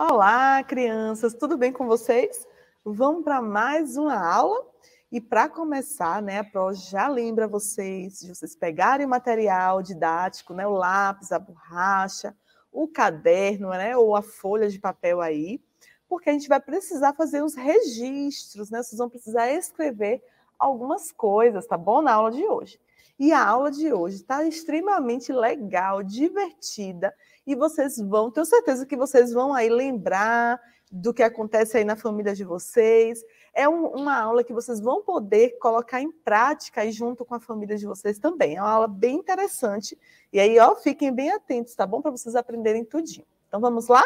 Olá, crianças, tudo bem com vocês? Vamos para mais uma aula. E para começar, né, a Pro já lembra vocês de vocês pegarem o material didático, né, o lápis, a borracha, o caderno, né, ou a folha de papel aí, porque a gente vai precisar fazer uns registros, né? Vocês vão precisar escrever algumas coisas, tá bom? Na aula de hoje. E a aula de hoje está extremamente legal, divertida e vocês vão, tenho certeza que vocês vão aí lembrar do que acontece aí na família de vocês. É um, uma aula que vocês vão poder colocar em prática aí junto com a família de vocês também. É uma aula bem interessante. E aí, ó, fiquem bem atentos, tá bom? Para vocês aprenderem tudinho. Então vamos lá?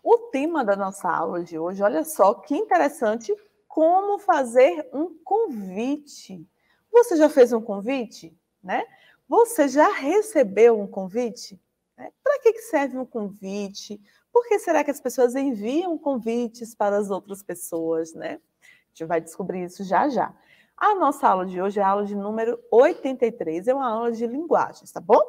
O tema da nossa aula de hoje, olha só que interessante, como fazer um convite. Você já fez um convite, né? Você já recebeu um convite? Né? Para que serve um convite? Por que será que as pessoas enviam convites para as outras pessoas, né? A gente vai descobrir isso já já. A nossa aula de hoje é a aula de número 83, é uma aula de linguagens, tá bom?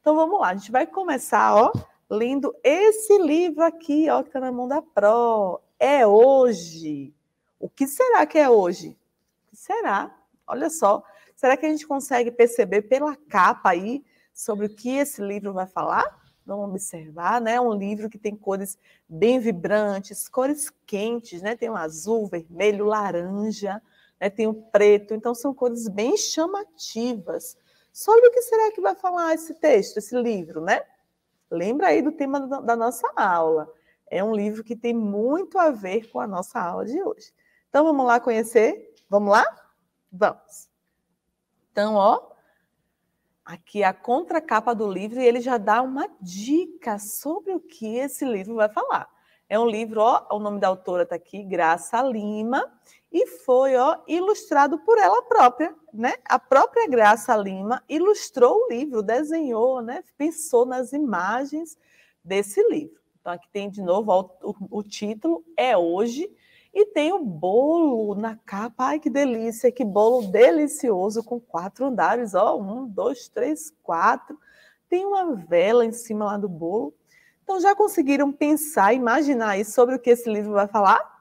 Então vamos lá, a gente vai começar, ó, lendo esse livro aqui, ó, que está na mão da Pro. É hoje. O que será que é hoje? O que será? Olha só, Será que a gente consegue perceber pela capa aí sobre o que esse livro vai falar? Vamos observar, né? É um livro que tem cores bem vibrantes, cores quentes, né? Tem o um azul, vermelho, laranja, né? tem o um preto, então são cores bem chamativas. Sobre o que será que vai falar esse texto, esse livro, né? Lembra aí do tema da nossa aula. É um livro que tem muito a ver com a nossa aula de hoje. Então vamos lá conhecer? Vamos lá? Vamos! Então, ó, aqui a contracapa do livro e ele já dá uma dica sobre o que esse livro vai falar. É um livro, ó, o nome da autora está aqui, Graça Lima, e foi ó, ilustrado por ela própria, né? A própria Graça Lima ilustrou o livro, desenhou, né? Pensou nas imagens desse livro. Então aqui tem de novo ó, o, o título é hoje e tem o bolo na capa. Ai, que delícia, que bolo delicioso com quatro andares. Ó, um, dois, três, quatro. Tem uma vela em cima lá do bolo. Então, já conseguiram pensar, imaginar aí sobre o que esse livro vai falar?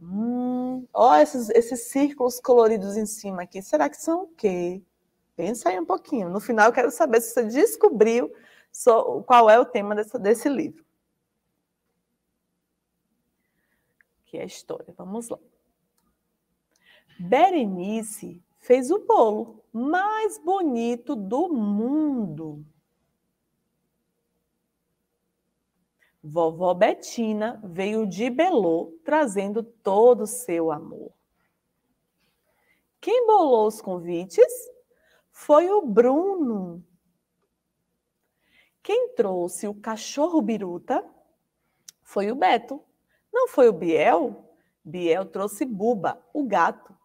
Hum, ó, esses, esses círculos coloridos em cima aqui. Será que são o quê? Pensa aí um pouquinho. No final, eu quero saber se você descobriu qual é o tema desse livro. é a história. Vamos lá. Berenice fez o bolo mais bonito do mundo. Vovó Betina veio de Belô trazendo todo o seu amor. Quem bolou os convites foi o Bruno. Quem trouxe o cachorro biruta foi o Beto, não foi o Biel? Biel trouxe Buba, o gato.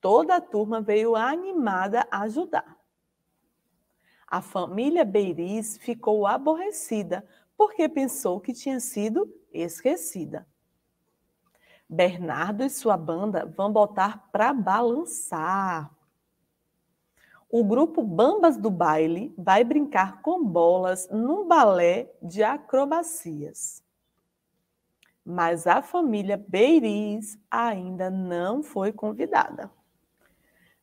Toda a turma veio animada a ajudar. A família Beiriz ficou aborrecida porque pensou que tinha sido esquecida. Bernardo e sua banda vão botar para balançar. O grupo Bambas do Baile vai brincar com bolas num balé de acrobacias mas a família Beiriz ainda não foi convidada.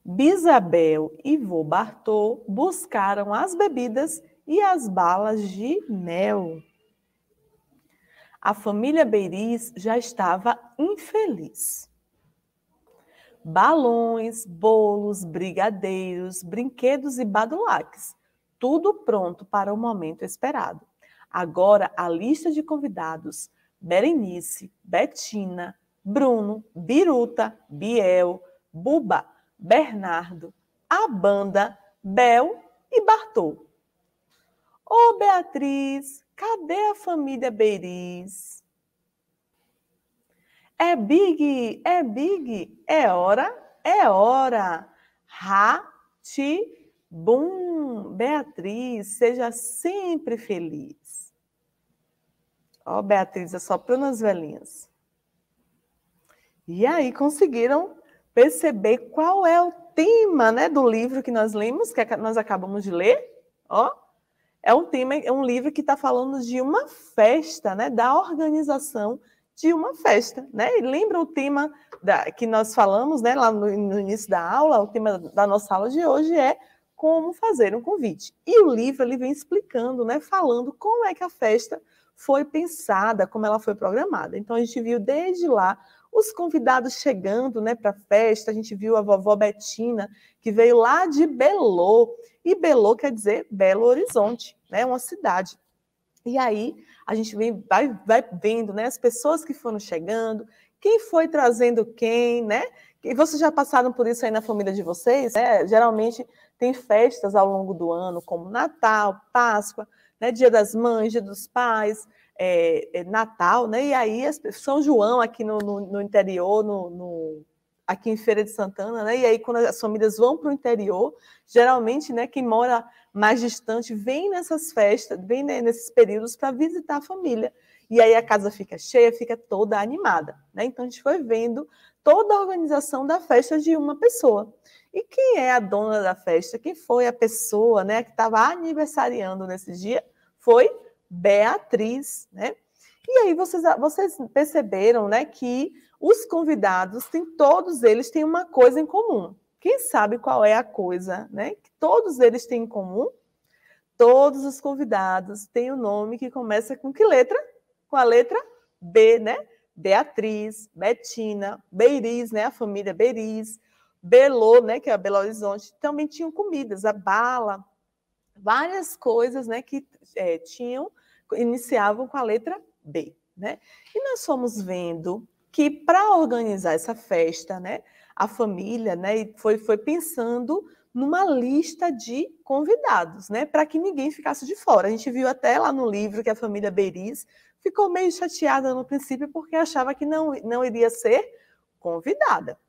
Bisabel e vô Bartô buscaram as bebidas e as balas de mel. A família Beiriz já estava infeliz. Balões, bolos, brigadeiros, brinquedos e badulaques, tudo pronto para o momento esperado. Agora a lista de convidados Berenice, Betina, Bruno, Biruta, Biel, Buba, Bernardo, Abanda, Bel e Bartol. Ô oh, Beatriz, cadê a família Beriz? É big, é big, é hora, é hora. Ra, ti, bum. Beatriz, seja sempre feliz. Ó, oh, Beatriz, assoprou é nas velhinhas. E aí conseguiram perceber qual é o tema né, do livro que nós lemos, que é nós acabamos de ler. Ó, oh, é um tema, é um livro que está falando de uma festa, né, da organização de uma festa, né? E lembra o tema da, que nós falamos, né, lá no, no, início da aula, o tema da nossa aula de hoje é como fazer um convite. E o livro ele vem explicando, né, falando como é que a festa foi pensada, como ela foi programada. Então a gente viu desde lá os convidados chegando né, para a festa, a gente viu a vovó Betina, que veio lá de Belo, e Belo quer dizer Belo Horizonte, né, uma cidade. E aí a gente vem, vai, vai vendo né, as pessoas que foram chegando, quem foi trazendo quem, né? E vocês já passaram por isso aí na família de vocês, né? Geralmente tem festas ao longo do ano, como Natal, Páscoa, né? Dia das Mães, Dia dos Pais, é, é Natal, né? E aí São João aqui no, no, no interior, no, no, aqui em Feira de Santana, né? E aí quando as famílias vão para o interior, geralmente, né? Quem mora mais distante vem nessas festas, vem né, nesses períodos para visitar a família. E aí a casa fica cheia, fica toda animada, né? Então a gente foi vendo toda a organização da festa de uma pessoa. E quem é a dona da festa? Quem foi a pessoa né, que estava aniversariando nesse dia? foi Beatriz, né? E aí vocês, vocês perceberam, né, que os convidados têm todos eles têm uma coisa em comum. Quem sabe qual é a coisa, né? Que todos eles têm em comum? Todos os convidados têm o um nome que começa com que letra? Com a letra B, né? Beatriz, Betina, Beiriz, né? A família Beiriz, Belô, né? Que é a Belo Horizonte. Também tinham comidas, a bala, várias coisas né, que é, tinham, iniciavam com a letra B. Né? E nós fomos vendo que para organizar essa festa, né, a família né, foi, foi pensando numa lista de convidados, né, para que ninguém ficasse de fora. A gente viu até lá no livro que a família Beris ficou meio chateada no princípio porque achava que não, não iria ser convidada.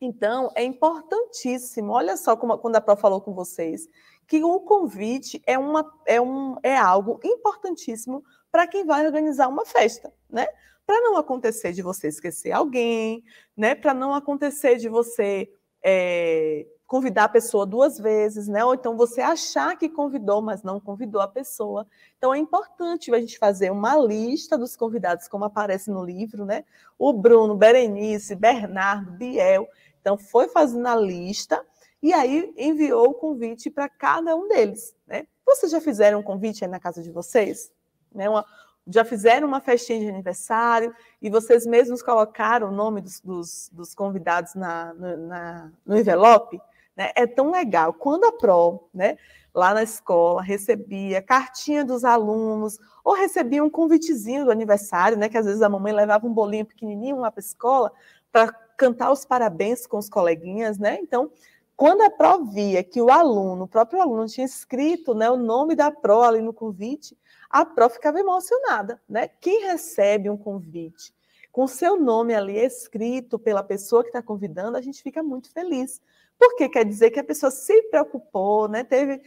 Então, é importantíssimo. Olha só como, quando a Pró falou com vocês que o convite é, uma, é, um, é algo importantíssimo para quem vai organizar uma festa, né? Para não acontecer de você esquecer alguém, né? Para não acontecer de você é, convidar a pessoa duas vezes, né? Ou então você achar que convidou, mas não convidou a pessoa. Então é importante a gente fazer uma lista dos convidados, como aparece no livro, né? O Bruno, Berenice, Bernardo, Biel. Então foi fazendo a lista e aí enviou o convite para cada um deles. Né? Vocês já fizeram um convite aí na casa de vocês? Né? Uma, já fizeram uma festinha de aniversário e vocês mesmos colocaram o nome dos, dos, dos convidados na, na, no envelope? Né? É tão legal. Quando a PRO, né, lá na escola, recebia cartinha dos alunos ou recebia um convitezinho do aniversário, né, que às vezes a mamãe levava um bolinho pequenininho lá para a escola para cantar os parabéns com os coleguinhas, né? Então, quando a é Pro via é que o aluno, o próprio aluno, tinha escrito né, o nome da Pro ali no convite, a Pro ficava emocionada. Né? Quem recebe um convite com seu nome ali escrito pela pessoa que está convidando, a gente fica muito feliz. Porque quer dizer que a pessoa se preocupou, né? Teve,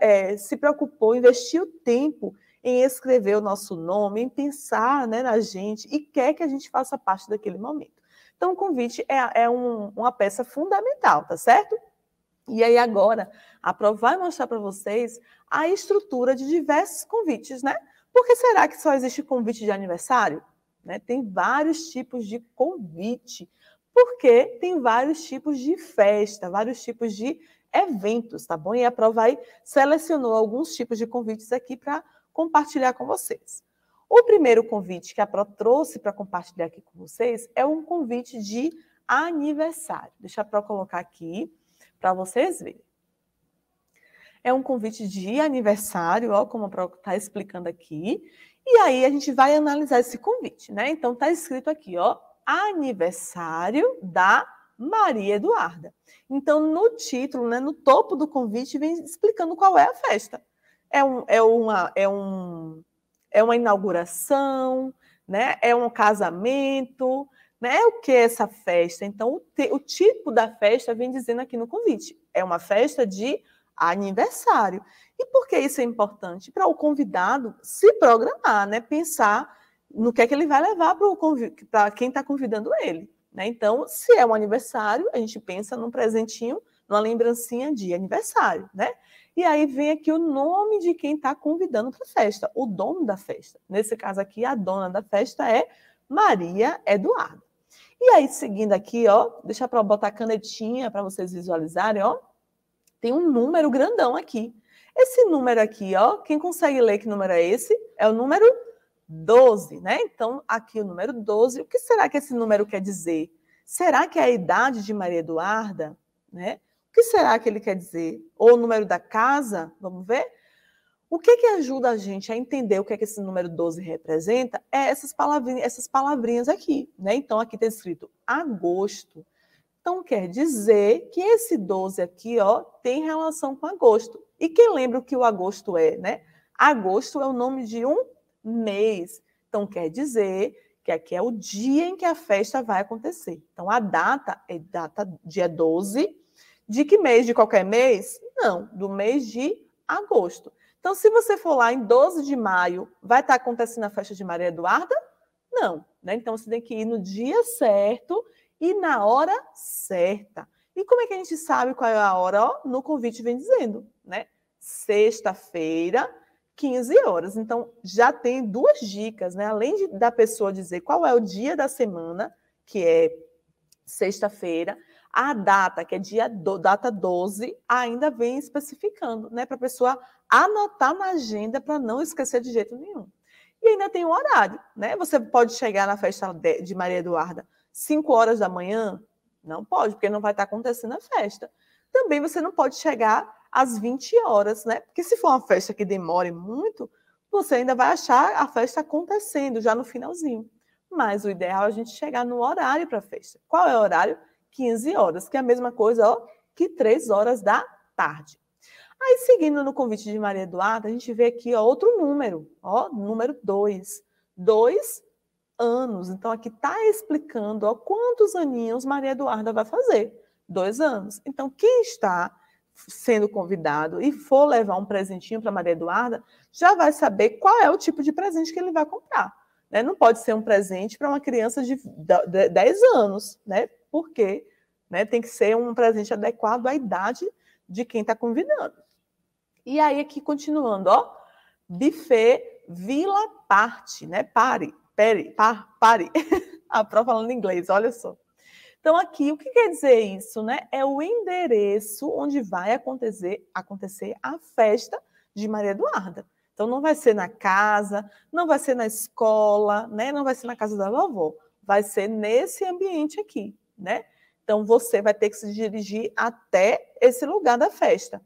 é, se preocupou, investiu tempo em escrever o nosso nome, em pensar né, na gente e quer que a gente faça parte daquele momento. Então, o convite é, é um, uma peça fundamental, tá certo? E aí, agora, a Pro vai mostrar para vocês a estrutura de diversos convites, né? Por que será que só existe convite de aniversário? Né? Tem vários tipos de convite, porque tem vários tipos de festa, vários tipos de eventos, tá bom? E a Pro vai selecionou alguns tipos de convites aqui para compartilhar com vocês. O primeiro convite que a Pro trouxe para compartilhar aqui com vocês é um convite de aniversário. Deixa a Pro colocar aqui para vocês verem. É um convite de aniversário, ó, como a Pro está explicando aqui. E aí a gente vai analisar esse convite, né? Então tá escrito aqui, ó, aniversário da Maria Eduarda. Então no título, né, no topo do convite vem explicando qual é a festa. É um, é uma, é um é uma inauguração, né? é um casamento, né? é o que é essa festa? Então, o, te, o tipo da festa vem dizendo aqui no convite: é uma festa de aniversário. E por que isso é importante? Para o convidado se programar, né? pensar no que é que ele vai levar para quem está convidando ele. Né? Então, se é um aniversário, a gente pensa num presentinho, numa lembrancinha de aniversário. Né? E aí vem aqui o nome de quem está convidando para a festa, o dono da festa. Nesse caso aqui, a dona da festa é Maria Eduarda. E aí, seguindo aqui, ó, deixa para botar a canetinha para vocês visualizarem, ó. Tem um número grandão aqui. Esse número aqui, ó, quem consegue ler que número é esse? É o número 12, né? Então, aqui o número 12. O que será que esse número quer dizer? Será que é a idade de Maria Eduarda, né? O que será que ele quer dizer? Ou o número da casa, vamos ver? O que, que ajuda a gente a entender o que é que esse número 12 representa é essas palavrinhas, essas palavrinhas aqui, né? Então, aqui está escrito agosto. Então, quer dizer que esse 12 aqui, ó, tem relação com agosto. E quem lembra o que o agosto é, né? Agosto é o nome de um mês. Então, quer dizer que aqui é o dia em que a festa vai acontecer. Então, a data é data dia 12 de que mês? De qualquer mês? Não, do mês de agosto. Então, se você for lá em 12 de maio, vai estar tá acontecendo a festa de Maria Eduarda? Não. Né? Então, você tem que ir no dia certo e na hora certa. E como é que a gente sabe qual é a hora? Ó, no convite vem dizendo, né? Sexta-feira, 15 horas. Então, já tem duas dicas, né? Além de, da pessoa dizer qual é o dia da semana, que é sexta-feira, a data, que é dia do, data 12, ainda vem especificando, né? Para a pessoa anotar na agenda para não esquecer de jeito nenhum. E ainda tem o horário, né? Você pode chegar na festa de Maria Eduarda 5 horas da manhã? Não pode, porque não vai estar tá acontecendo a festa. Também você não pode chegar às 20 horas, né? Porque se for uma festa que demore muito, você ainda vai achar a festa acontecendo já no finalzinho. Mas o ideal é a gente chegar no horário para a festa. Qual é o horário? 15 horas, que é a mesma coisa ó, que 3 horas da tarde. Aí, seguindo no convite de Maria Eduarda, a gente vê aqui ó, outro número, ó, número 2. dois anos. Então, aqui está explicando ó, quantos aninhos Maria Eduarda vai fazer. Dois anos. Então, quem está sendo convidado e for levar um presentinho para Maria Eduarda, já vai saber qual é o tipo de presente que ele vai comprar. Né? Não pode ser um presente para uma criança de 10 anos, né? porque né, tem que ser um presente adequado à idade de quem está convidando. E aí, aqui continuando, ó, buffet Vila Parte, né? Pare, pere, par, pare. A prova falando inglês, olha só. Então, aqui, o que quer dizer isso, né? É o endereço onde vai acontecer, acontecer a festa de Maria Eduarda. Então, não vai ser na casa, não vai ser na escola, né? Não vai ser na casa da vovó. Vai ser nesse ambiente aqui né? Então você vai ter que se dirigir até esse lugar da festa.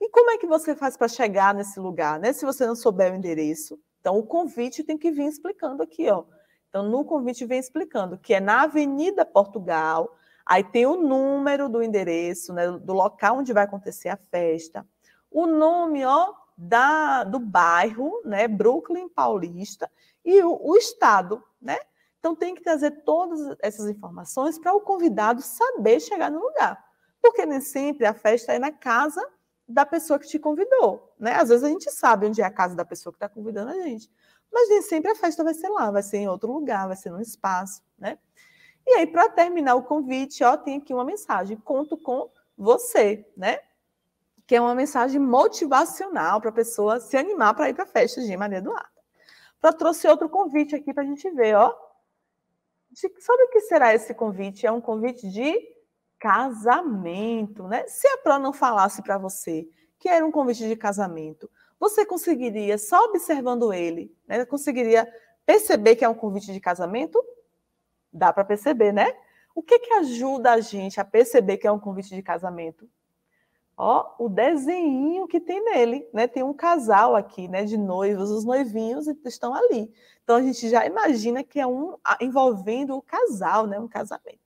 E como é que você faz para chegar nesse lugar, né? Se você não souber o endereço, então o convite tem que vir explicando aqui, ó. Então no convite vem explicando que é na Avenida Portugal, aí tem o número do endereço, né, do local onde vai acontecer a festa, o nome, ó, da do bairro, né, Brooklyn Paulista e o, o estado, né? Então, tem que trazer todas essas informações para o convidado saber chegar no lugar. Porque nem sempre a festa é na casa da pessoa que te convidou. Né? Às vezes a gente sabe onde é a casa da pessoa que está convidando a gente. Mas nem sempre a festa vai ser lá, vai ser em outro lugar, vai ser num espaço. Né? E aí, para terminar o convite, ó, tem aqui uma mensagem: conto com você, né? Que é uma mensagem motivacional para a pessoa se animar para ir para a festa de Maria Eduarda. Pra, trouxe outro convite aqui para a gente ver, ó sobre o que será esse convite? É um convite de casamento, né? Se a Pro não falasse para você que era um convite de casamento, você conseguiria, só observando ele, né, conseguiria perceber que é um convite de casamento? Dá para perceber, né? O que, que ajuda a gente a perceber que é um convite de casamento? Ó, o desenho que tem nele, né? Tem um casal aqui, né? De noivos, os noivinhos estão ali. Então a gente já imagina que é um envolvendo o casal, né? Um casamento.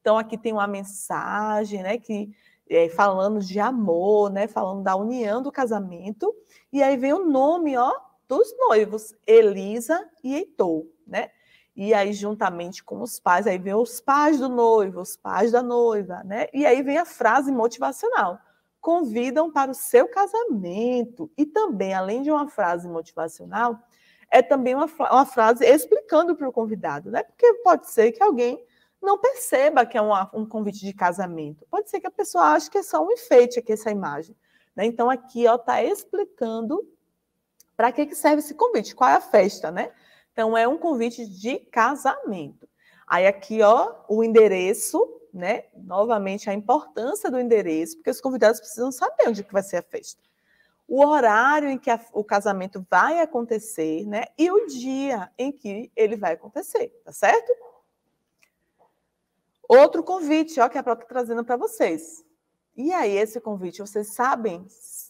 Então aqui tem uma mensagem, né? Que é, falando de amor, né? Falando da união do casamento. E aí vem o nome, ó, dos noivos, Elisa e Heitor, né? E aí, juntamente com os pais, aí vem os pais do noivo, os pais da noiva, né? E aí vem a frase motivacional convidam para o seu casamento. E também, além de uma frase motivacional, é também uma, uma frase explicando para o convidado, né? Porque pode ser que alguém não perceba que é uma, um convite de casamento. Pode ser que a pessoa ache que é só um enfeite aqui essa imagem. Né? Então, aqui está explicando para que, que serve esse convite, qual é a festa, né? Então, é um convite de casamento. Aí aqui, ó, o endereço né? Novamente a importância do endereço, porque os convidados precisam saber onde é que vai ser a festa. O horário em que a, o casamento vai acontecer, né? E o dia em que ele vai acontecer, tá certo? Outro convite, ó, que a própria está trazendo para vocês. E aí, esse convite, vocês sabem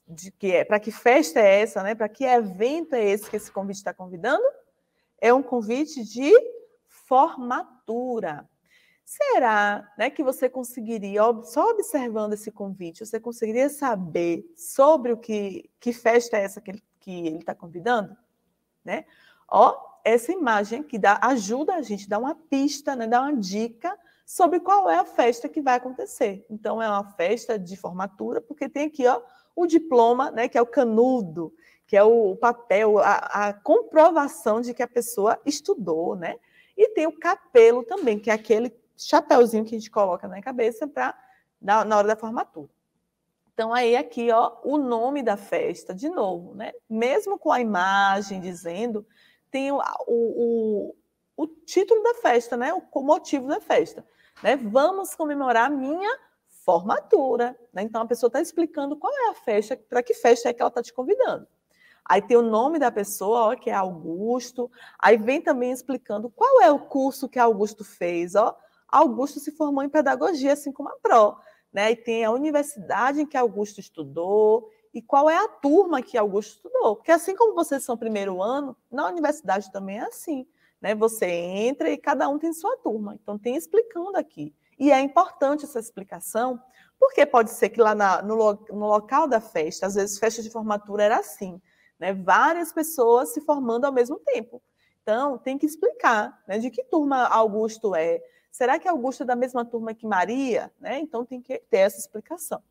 de que é, para que festa é essa, né? Para que evento é esse que esse convite está convidando? É um convite de formatura. Será né, que você conseguiria, só observando esse convite, você conseguiria saber sobre o que, que festa é essa que ele está convidando? Né? Ó, essa imagem que dá, ajuda a gente, dá uma pista, né, dá uma dica sobre qual é a festa que vai acontecer. Então, é uma festa de formatura, porque tem aqui ó, o diploma, né, que é o canudo, que é o papel, a, a comprovação de que a pessoa estudou, né? E tem o capelo também, que é aquele chapéuzinho que a gente coloca na cabeça para na, na hora da formatura. Então aí aqui, ó, o nome da festa de novo, né? Mesmo com a imagem dizendo, tem o, o, o título da festa, né? O motivo da festa, né? Vamos comemorar minha formatura, né? Então a pessoa está explicando qual é a festa, para que festa é que ela está te convidando. Aí tem o nome da pessoa, ó, que é Augusto. Aí vem também explicando qual é o curso que Augusto fez, ó. Augusto se formou em pedagogia, assim como a Pro, né? E tem a universidade em que Augusto estudou e qual é a turma que Augusto estudou. Porque assim como vocês são primeiro ano, na universidade também é assim, né? Você entra e cada um tem sua turma. Então tem explicando aqui. E é importante essa explicação, porque pode ser que lá na, no, no local da festa, às vezes festa de formatura era assim, né? Várias pessoas se formando ao mesmo tempo. Então, tem que explicar né, de que turma Augusto é, Será que Augusto é da mesma turma que Maria? Né? Então tem que ter essa explicação.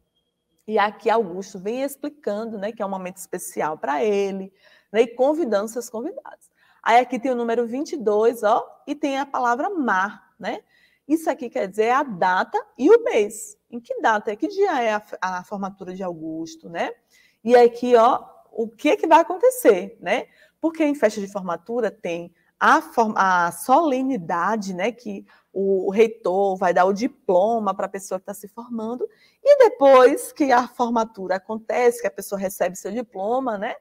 E aqui Augusto vem explicando né, que é um momento especial para ele né, e convidando seus convidados. Aí aqui tem o número 22, ó, e tem a palavra mar, né? Isso aqui quer dizer a data e o mês. Em que data, que dia é a, a formatura de Augusto, né? E aqui, ó, o que que vai acontecer, né? Porque em festa de formatura tem a, a solenidade, né, que o reitor vai dar o diploma para a pessoa que está se formando, e depois que a formatura acontece, que a pessoa recebe seu diploma, né?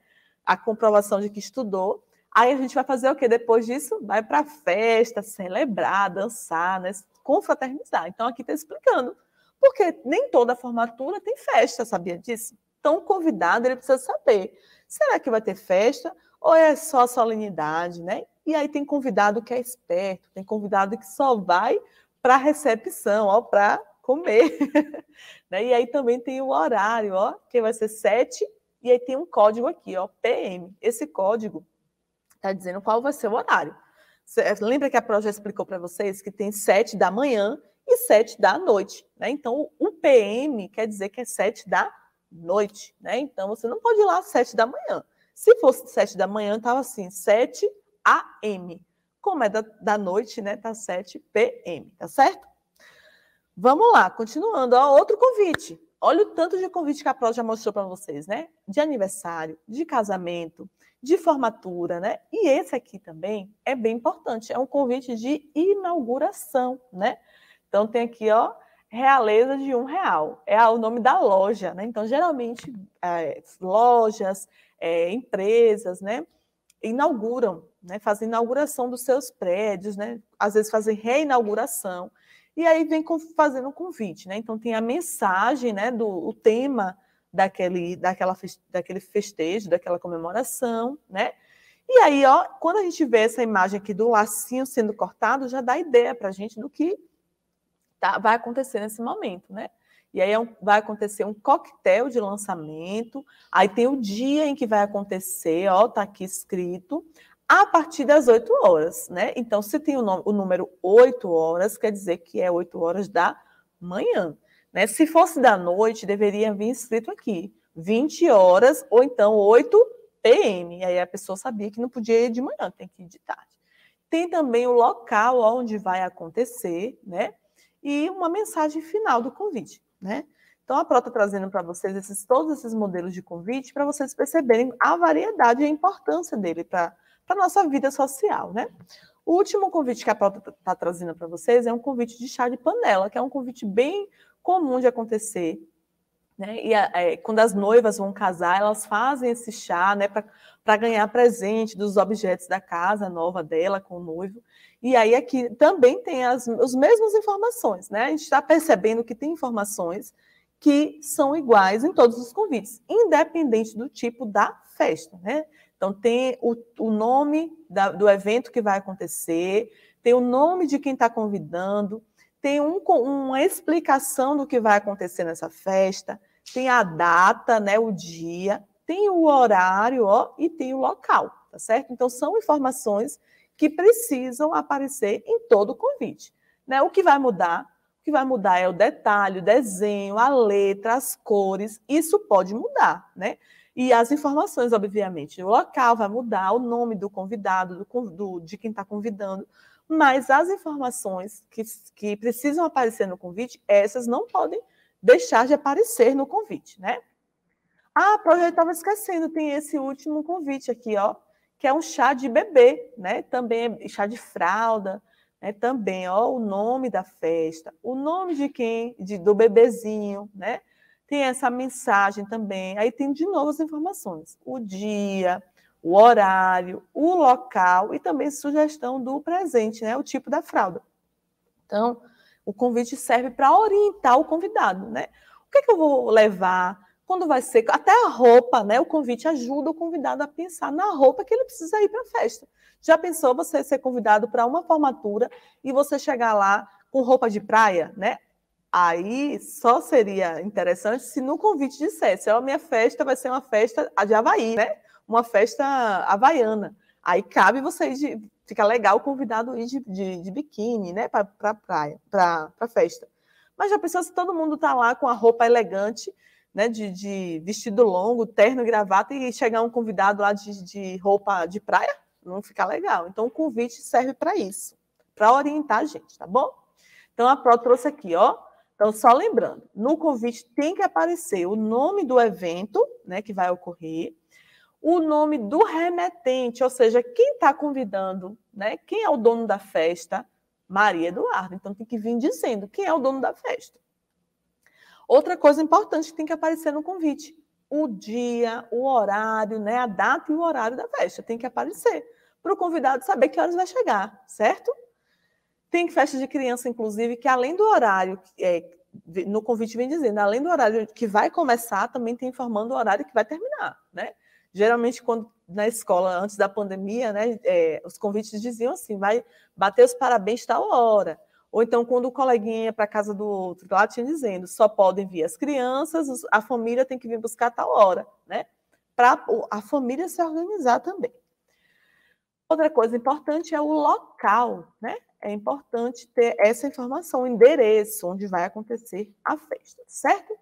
A comprovação de que estudou, aí a gente vai fazer o quê? Depois disso, vai para festa, celebrar, dançar, né? Confraternizar. Então, aqui está explicando. Porque nem toda formatura tem festa, sabia disso? Então, o convidado ele precisa saber: será que vai ter festa ou é só a solenidade, né? E aí tem convidado que é esperto, tem convidado que só vai para recepção, ó, para comer. né? E aí também tem o horário, ó, que vai ser 7, e aí tem um código aqui, ó, PM. Esse código está dizendo qual vai ser o horário. Cê, é, lembra que a Pro já explicou para vocês que tem 7 da manhã e 7 da noite, né? Então, o PM quer dizer que é 7 da noite, né? Então, você não pode ir lá às 7 da manhã. Se fosse 7 da manhã, estava assim, 7 AM. Como é da, da noite, né? Tá 7 PM, tá certo? Vamos lá, continuando. Ó, outro convite. Olha o tanto de convite que a Pró já mostrou para vocês, né? De aniversário, de casamento, de formatura, né? E esse aqui também é bem importante. É um convite de inauguração, né? Então tem aqui, ó, realeza de um real. É o nome da loja, né? Então, geralmente, é, lojas, é, empresas, né? inauguram, né, fazem inauguração dos seus prédios, né, às vezes fazem reinauguração, e aí vem fazendo um convite. Né? Então, tem a mensagem, né, do o tema daquele, daquela, daquele festejo, daquela comemoração, né? E aí, ó, quando a gente vê essa imagem aqui do lacinho sendo cortado, já dá ideia para a gente do que tá, vai acontecer nesse momento, né? E aí é um, vai acontecer um coquetel de lançamento. Aí tem o dia em que vai acontecer, ó, tá aqui escrito, a partir das 8 horas, né? Então, se tem o, nome, o número 8 horas, quer dizer que é 8 horas da manhã. Né? Se fosse da noite, deveria vir escrito aqui, 20 horas ou então 8 PM. E aí a pessoa sabia que não podia ir de manhã, tem que ir de tarde. Tem também o local onde vai acontecer, né? E uma mensagem final do convite né? Então, a Pro está trazendo para vocês esses, todos esses modelos de convite para vocês perceberem a variedade e a importância dele para a nossa vida social, né? O último convite que a Pro está tá trazendo para vocês é um convite de chá de panela, que é um convite bem comum de acontecer né? E é, quando as noivas vão casar, elas fazem esse chá, né, para ganhar presente dos objetos da casa nova dela com o noivo. E aí aqui também tem as, as mesmas informações, né? A gente está percebendo que tem informações que são iguais em todos os convites, independente do tipo da festa, né? Então tem o, o nome da, do evento que vai acontecer, tem o nome de quem está convidando, tem um, uma explicação do que vai acontecer nessa festa, tem a data, né, o dia, tem o horário ó, e tem o local, tá certo? Então são informações que precisam aparecer em todo o convite. Né? O que vai mudar? O que vai mudar é o detalhe, o desenho, a letra, as cores. Isso pode mudar, né? E as informações, obviamente. O local vai mudar, o nome do convidado, do, do de quem está convidando. Mas as informações que, que precisam aparecer no convite, essas não podem deixar de aparecer no convite, né? Ah, eu estava esquecendo, tem esse último convite aqui, ó que é um chá de bebê, né? Também é chá de fralda, né? Também, ó, o nome da festa, o nome de quem, de, do bebezinho, né? Tem essa mensagem também. Aí tem de novo as informações, o dia, o horário, o local e também sugestão do presente, né? O tipo da fralda. Então, o convite serve para orientar o convidado, né? O que, é que eu vou levar? quando vai ser, até a roupa, né? O convite ajuda o convidado a pensar na roupa que ele precisa ir para a festa. Já pensou você ser convidado para uma formatura e você chegar lá com roupa de praia, né? Aí só seria interessante se no convite dissesse: a minha festa vai ser uma festa de Havaí, né? Uma festa havaiana". Aí cabe você ir de, fica legal o convidado ir de, de, de biquíni, né, para pra praia, para pra festa. Mas já pensou se todo mundo está lá com a roupa elegante, né, de, de vestido longo, terno, gravata, e chegar um convidado lá de, de roupa de praia, não fica legal. Então, o convite serve para isso, para orientar a gente, tá bom? Então, a Pro trouxe aqui, ó. Então, só lembrando, no convite tem que aparecer o nome do evento, né, que vai ocorrer, o nome do remetente, ou seja, quem está convidando, né, quem é o dono da festa, Maria Eduarda. Então, tem que vir dizendo quem é o dono da festa. Outra coisa importante que tem que aparecer no convite: o dia, o horário, né? A data e o horário da festa tem que aparecer para o convidado saber que horas vai chegar, certo? Tem festa de criança, inclusive, que além do horário, é, no convite vem dizendo, além do horário que vai começar, também tem informando o horário que vai terminar, né? Geralmente, quando na escola, antes da pandemia, né, é, os convites diziam assim, vai bater os parabéns tal hora, ou então, quando o coleguinha ia para casa do outro, lá tinha dizendo, só podem vir as crianças, a família tem que vir buscar a tal hora, né? Para a família se organizar também. Outra coisa importante é o local, né? É importante ter essa informação, o endereço onde vai acontecer a festa, certo?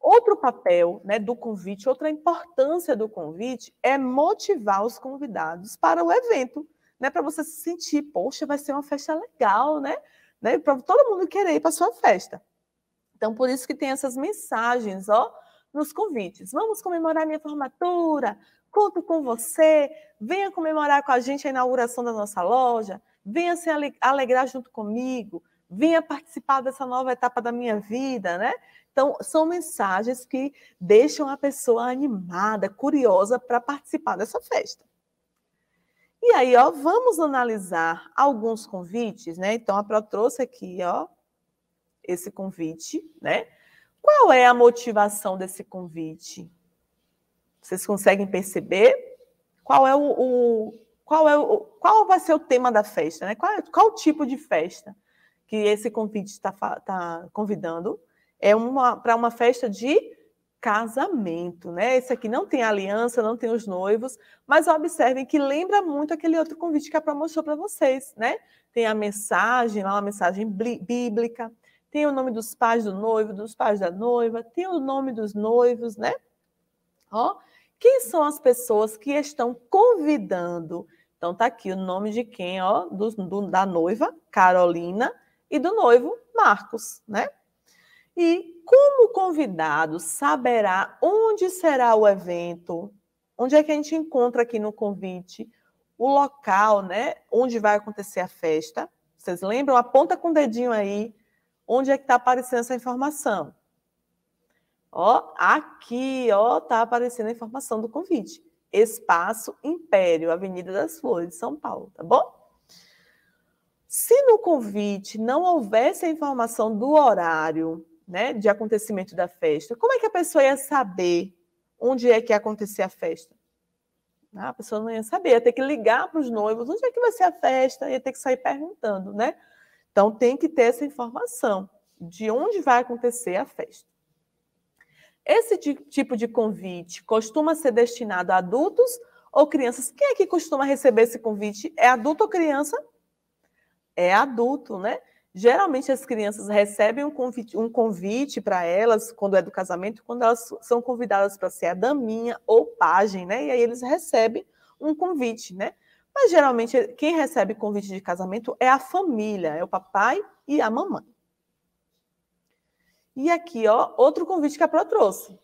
Outro papel né, do convite, outra importância do convite é motivar os convidados para o evento né? Para você se sentir, poxa, vai ser uma festa legal, né? né? Para todo mundo querer ir para sua festa. Então, por isso que tem essas mensagens, ó, nos convites. Vamos comemorar minha formatura, conto com você, venha comemorar com a gente a inauguração da nossa loja, venha se alegrar junto comigo, venha participar dessa nova etapa da minha vida, né? Então, são mensagens que deixam a pessoa animada, curiosa para participar dessa festa. E aí, ó, vamos analisar alguns convites, né? Então, a Pro trouxe aqui, ó, esse convite, né? Qual é a motivação desse convite? Vocês conseguem perceber? Qual é o, o qual é o, qual vai ser o tema da festa, né? Qual, é, qual tipo de festa que esse convite está tá convidando? É uma para uma festa de casamento, né? Esse aqui não tem aliança, não tem os noivos, mas observem que lembra muito aquele outro convite que a promoção mostrou para vocês, né? Tem a mensagem lá, uma mensagem bíblica, tem o nome dos pais do noivo, dos pais da noiva, tem o nome dos noivos, né? Ó, quem são as pessoas que estão convidando? Então tá aqui o nome de quem, ó, do, do, da noiva, Carolina, e do noivo, Marcos, né? E como o convidado saberá onde será o evento, onde é que a gente encontra aqui no convite o local, né, onde vai acontecer a festa? Vocês lembram? Aponta com o dedinho aí onde é que está aparecendo essa informação. Ó, aqui, ó, está aparecendo a informação do convite. Espaço Império, Avenida das Flores, São Paulo, tá bom? Se no convite não houvesse a informação do horário né, de acontecimento da festa, como é que a pessoa ia saber onde é que ia acontecer a festa? Ah, a pessoa não ia saber, ia ter que ligar para os noivos, onde é que vai ser a festa, ia ter que sair perguntando, né? Então tem que ter essa informação de onde vai acontecer a festa. Esse tipo de convite costuma ser destinado a adultos ou crianças? Quem é que costuma receber esse convite? É adulto ou criança? É adulto, né? Geralmente as crianças recebem um convite, um convite para elas quando é do casamento, quando elas são convidadas para ser a daminha ou pajem, né? E aí eles recebem um convite, né? Mas geralmente quem recebe convite de casamento é a família, é o papai e a mamãe. E aqui, ó, outro convite que a Pro trouxe.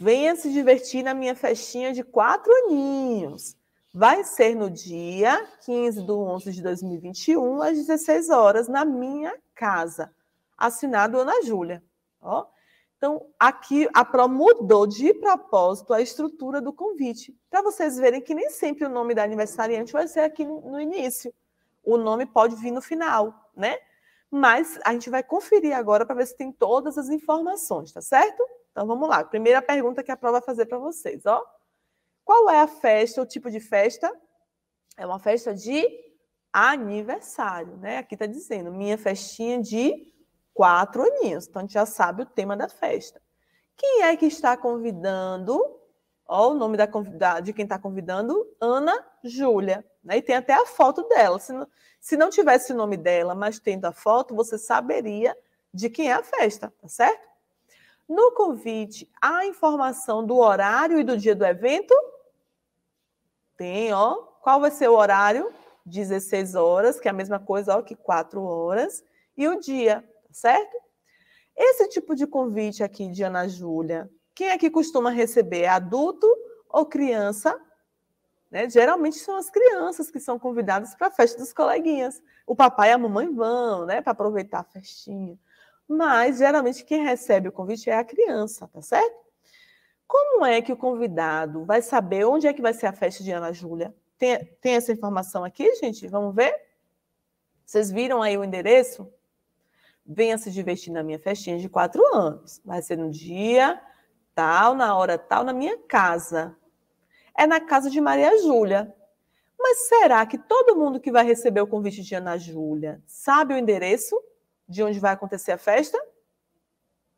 Venha se divertir na minha festinha de quatro aninhos vai ser no dia 15 de 11 de 2021, às 16 horas, na minha casa. Assinado Ana Júlia. Ó. Então, aqui a PRO mudou de propósito a estrutura do convite, para vocês verem que nem sempre o nome da aniversariante vai ser aqui no início. O nome pode vir no final, né? Mas a gente vai conferir agora para ver se tem todas as informações, tá certo? Então vamos lá. Primeira pergunta que a prova vai fazer para vocês, ó. Qual é a festa, o tipo de festa? É uma festa de aniversário, né? Aqui está dizendo, minha festinha de quatro aninhos. Então, a gente já sabe o tema da festa. Quem é que está convidando? Ó, o nome da, de quem está convidando, Ana Júlia. Né? E tem até a foto dela. Se não, se não tivesse o nome dela, mas tendo a foto, você saberia de quem é a festa, tá certo? No convite, a informação do horário e do dia do evento? Tem, ó, qual vai ser o horário? 16 horas, que é a mesma coisa, ó, que 4 horas, e o dia, tá certo? Esse tipo de convite aqui de Ana Júlia, quem é que costuma receber? adulto ou criança? Né? Geralmente são as crianças que são convidadas para a festa dos coleguinhas. O papai e a mamãe vão, né, para aproveitar a festinha. Mas geralmente quem recebe o convite é a criança, tá certo? Como é que o convidado vai saber onde é que vai ser a festa de Ana Júlia? Tem, tem essa informação aqui, gente? Vamos ver? Vocês viram aí o endereço? Venha se divertir na minha festinha de quatro anos. Vai ser no dia tal, na hora tal, na minha casa. É na casa de Maria Júlia. Mas será que todo mundo que vai receber o convite de Ana Júlia sabe o endereço de onde vai acontecer a festa?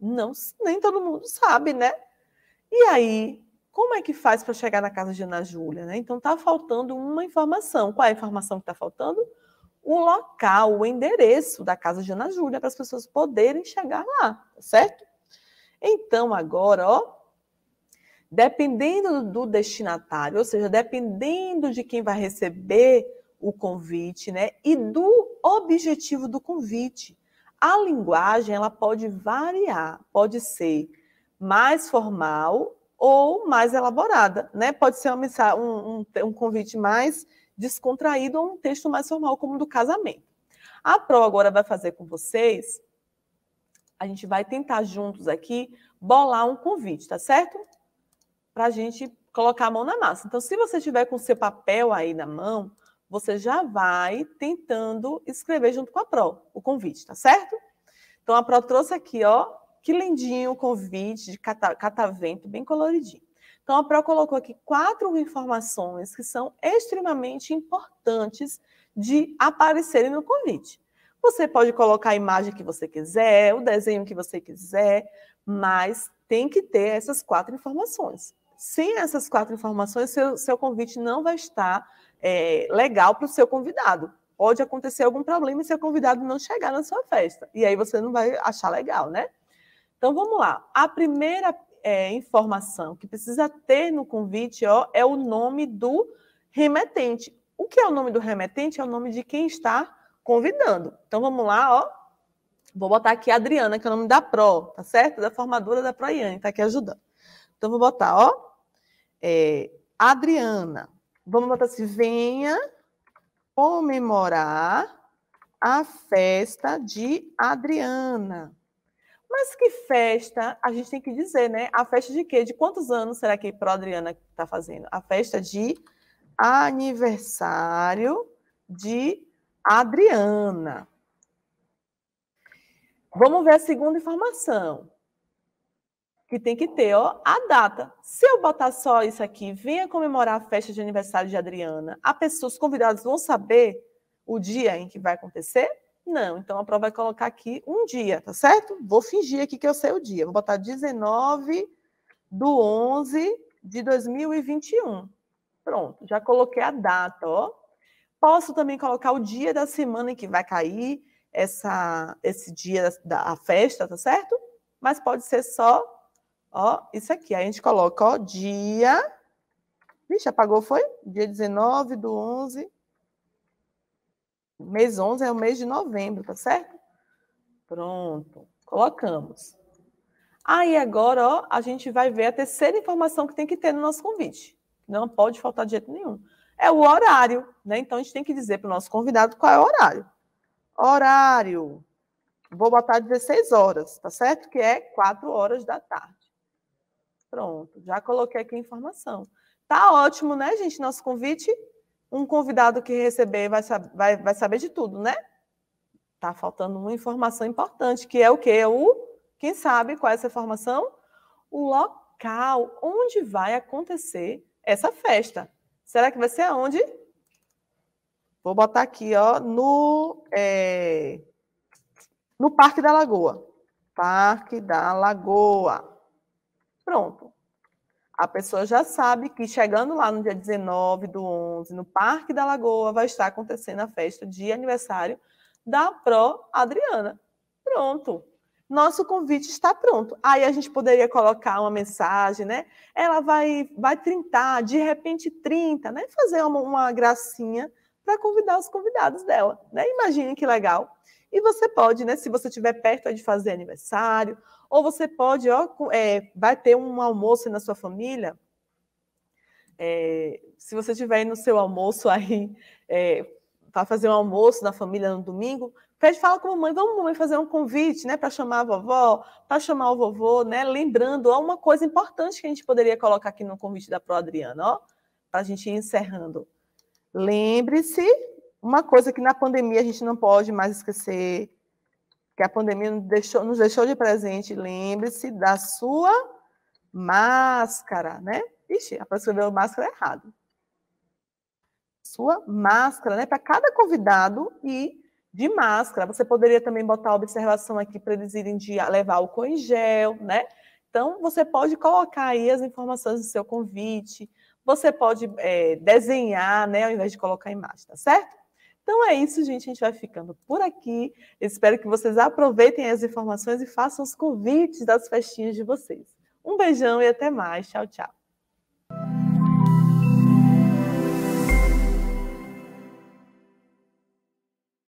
Não, nem todo mundo sabe, né? E aí, como é que faz para chegar na casa de Ana Júlia? Né? Então, está faltando uma informação. Qual é a informação que está faltando? O local, o endereço da casa de Ana Júlia, para as pessoas poderem chegar lá, tá certo? Então, agora, ó, dependendo do destinatário, ou seja, dependendo de quem vai receber o convite, né, e do objetivo do convite, a linguagem ela pode variar, pode ser mais formal ou mais elaborada, né? Pode ser um, um, um convite mais descontraído ou um texto mais formal, como o do casamento. A Pro agora vai fazer com vocês. A gente vai tentar juntos aqui bolar um convite, tá certo? Para a gente colocar a mão na massa. Então, se você tiver com seu papel aí na mão, você já vai tentando escrever junto com a Pro o convite, tá certo? Então, a Pro trouxe aqui, ó, que lindinho o convite de cata, catavento, bem coloridinho. Então, a Pro colocou aqui quatro informações que são extremamente importantes de aparecerem no convite. Você pode colocar a imagem que você quiser, o desenho que você quiser, mas tem que ter essas quatro informações. Sem essas quatro informações, seu, seu convite não vai estar é, legal para o seu convidado. Pode acontecer algum problema e seu convidado não chegar na sua festa. E aí você não vai achar legal, né? Então vamos lá. A primeira é, informação que precisa ter no convite ó, é o nome do remetente. O que é o nome do remetente? É o nome de quem está convidando. Então vamos lá, ó. Vou botar aqui a Adriana, que é o nome da Pro, tá certo? Da formadora da Proiane, tá aqui ajudando. Então vou botar, ó. É, Adriana. Vamos botar assim: venha comemorar a festa de Adriana. Mas que festa, a gente tem que dizer, né? A festa de quê? De quantos anos será que Pro Adriana está fazendo? A festa de aniversário de Adriana. Vamos ver a segunda informação. Que tem que ter ó, a data. Se eu botar só isso aqui, venha comemorar a festa de aniversário de Adriana, As pessoas convidadas vão saber o dia em que vai acontecer? Não, então a prova vai colocar aqui um dia, tá certo? Vou fingir aqui que eu sei o dia. Vou botar 19 do 11 de 2021. Pronto, já coloquei a data, ó. Posso também colocar o dia da semana em que vai cair essa, esse dia da, da festa, tá certo? Mas pode ser só, ó, isso aqui. Aí a gente coloca, ó, dia... Vixe, apagou, foi? Dia 19 do 11 Mês 11 é o mês de novembro, tá certo? Pronto, colocamos. Aí ah, agora, ó, a gente vai ver a terceira informação que tem que ter no nosso convite. Não pode faltar de jeito nenhum. É o horário, né? Então a gente tem que dizer para o nosso convidado qual é o horário. Horário. Vou botar 16 horas, tá certo? Que é 4 horas da tarde. Pronto, já coloquei aqui a informação. Tá ótimo, né, gente? Nosso convite um convidado que receber vai, vai, vai saber de tudo, né? Tá faltando uma informação importante, que é o quê? É o, quem sabe qual é essa informação? O local onde vai acontecer essa festa. Será que vai ser aonde? Vou botar aqui, ó, no, é, no Parque da Lagoa. Parque da Lagoa. Pronto. A pessoa já sabe que chegando lá no dia 19 do 11, no Parque da Lagoa, vai estar acontecendo a festa de aniversário da Pro Adriana. Pronto. Nosso convite está pronto. Aí a gente poderia colocar uma mensagem, né? Ela vai vai trintar, de repente 30, né? Fazer uma, uma gracinha para convidar os convidados dela, né? Imaginem que legal. E você pode, né? Se você estiver perto de fazer aniversário, ou você pode, ó, é, vai ter um almoço na sua família. É, se você tiver no seu almoço aí, é, para fazer um almoço na família no domingo, pede fala com a mamãe, vamos mamãe fazer um convite, né, para chamar a vovó, para chamar o vovô, né, lembrando, ó, uma coisa importante que a gente poderia colocar aqui no convite da Pro Adriana, ó, para a gente ir encerrando. Lembre-se uma coisa que na pandemia a gente não pode mais esquecer, que a pandemia nos deixou, nos deixou de presente, lembre-se da sua máscara, né? Ixi, a pessoa escreveu máscara errado. Sua máscara, né? Para cada convidado e de máscara. Você poderia também botar a observação aqui para eles irem de levar o em gel, né? Então, você pode colocar aí as informações do seu convite, você pode é, desenhar, né, ao invés de colocar imagem, tá certo? Então é isso, gente. A gente vai ficando por aqui. Espero que vocês aproveitem as informações e façam os convites das festinhas de vocês. Um beijão e até mais. Tchau, tchau.